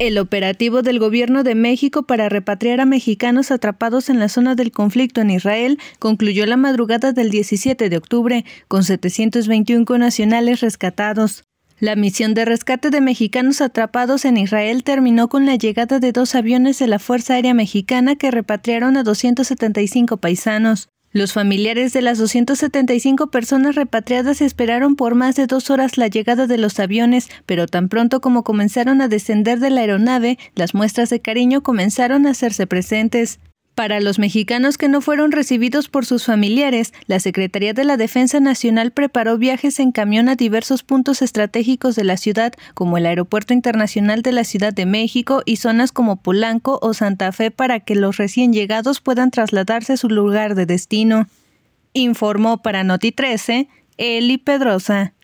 El operativo del Gobierno de México para repatriar a mexicanos atrapados en la zona del conflicto en Israel concluyó la madrugada del 17 de octubre, con 721 nacionales rescatados. La misión de rescate de mexicanos atrapados en Israel terminó con la llegada de dos aviones de la Fuerza Aérea Mexicana que repatriaron a 275 paisanos. Los familiares de las 275 personas repatriadas esperaron por más de dos horas la llegada de los aviones, pero tan pronto como comenzaron a descender de la aeronave, las muestras de cariño comenzaron a hacerse presentes. Para los mexicanos que no fueron recibidos por sus familiares, la Secretaría de la Defensa Nacional preparó viajes en camión a diversos puntos estratégicos de la ciudad, como el Aeropuerto Internacional de la Ciudad de México y zonas como Polanco o Santa Fe, para que los recién llegados puedan trasladarse a su lugar de destino. Informó para Noti 13 Eli Pedrosa.